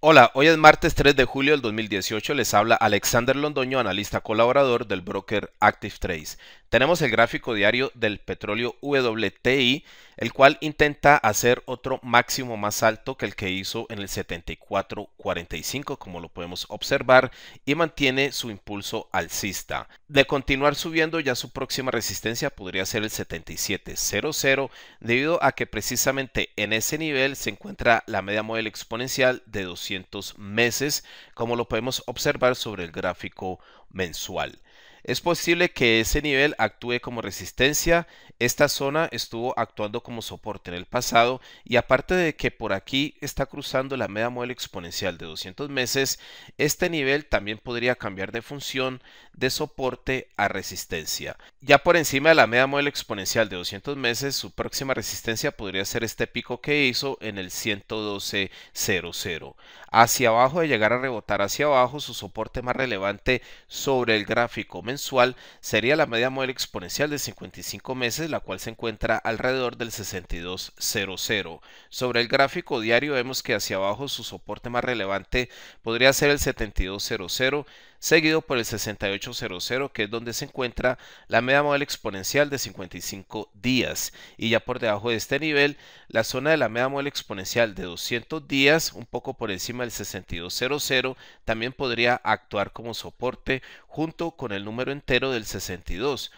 Hola, hoy es martes 3 de julio del 2018, les habla Alexander Londoño, analista colaborador del broker Active Trace tenemos el gráfico diario del petróleo WTI, el cual intenta hacer otro máximo más alto que el que hizo en el 74.45, como lo podemos observar, y mantiene su impulso alcista. De continuar subiendo, ya su próxima resistencia podría ser el 77.00, debido a que precisamente en ese nivel se encuentra la media modelo exponencial de 200 meses, como lo podemos observar sobre el gráfico mensual. Es posible que ese nivel actúe como resistencia, esta zona estuvo actuando como soporte en el pasado y aparte de que por aquí está cruzando la media móvil exponencial de 200 meses, este nivel también podría cambiar de función de soporte a resistencia. Ya por encima de la media móvil exponencial de 200 meses, su próxima resistencia podría ser este pico que hizo en el 112.00. Hacia abajo de llegar a rebotar hacia abajo, su soporte más relevante sobre el gráfico mensual sería la media móvil exponencial de 55 meses, la cual se encuentra alrededor del 6200. Sobre el gráfico diario vemos que hacia abajo su soporte más relevante podría ser el 7200 seguido por el 6800, que es donde se encuentra la media móvil exponencial de 55 días. Y ya por debajo de este nivel, la zona de la media móvil exponencial de 200 días, un poco por encima del 6200, también podría actuar como soporte junto con el número entero del 6200.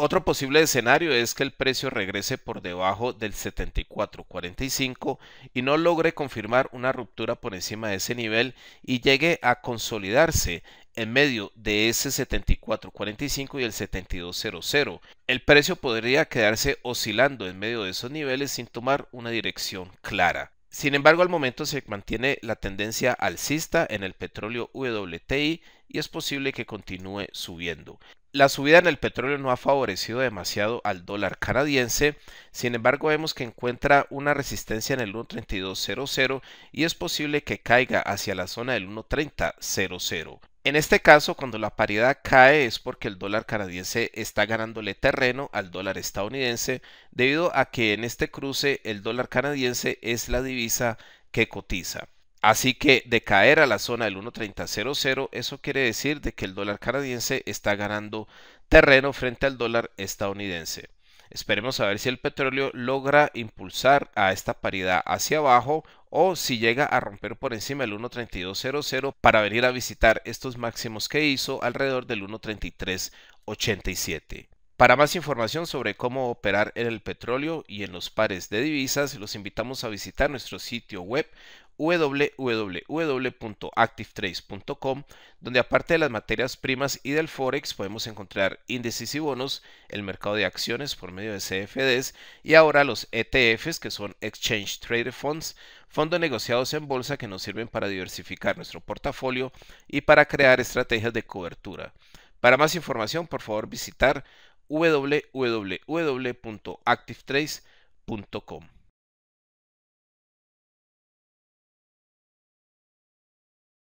Otro posible escenario es que el precio regrese por debajo del 74.45 y no logre confirmar una ruptura por encima de ese nivel y llegue a consolidarse en medio de ese 74.45 y el 72.00. El precio podría quedarse oscilando en medio de esos niveles sin tomar una dirección clara. Sin embargo, al momento se mantiene la tendencia alcista en el petróleo WTI y es posible que continúe subiendo. La subida en el petróleo no ha favorecido demasiado al dólar canadiense, sin embargo vemos que encuentra una resistencia en el 1.3200 y es posible que caiga hacia la zona del 1.3000. En este caso, cuando la paridad cae es porque el dólar canadiense está ganándole terreno al dólar estadounidense, debido a que en este cruce el dólar canadiense es la divisa que cotiza. Así que de caer a la zona del 1.3000, eso quiere decir de que el dólar canadiense está ganando terreno frente al dólar estadounidense. Esperemos a ver si el petróleo logra impulsar a esta paridad hacia abajo o si llega a romper por encima del 1.3200 para venir a visitar estos máximos que hizo alrededor del 1.3387. Para más información sobre cómo operar en el petróleo y en los pares de divisas, los invitamos a visitar nuestro sitio web www.activetrace.com, donde aparte de las materias primas y del forex podemos encontrar índices y bonos, el mercado de acciones por medio de CFDs y ahora los ETFs que son Exchange Traded Funds, fondos negociados en bolsa que nos sirven para diversificar nuestro portafolio y para crear estrategias de cobertura. Para más información, por favor visitar www.activetrace.com.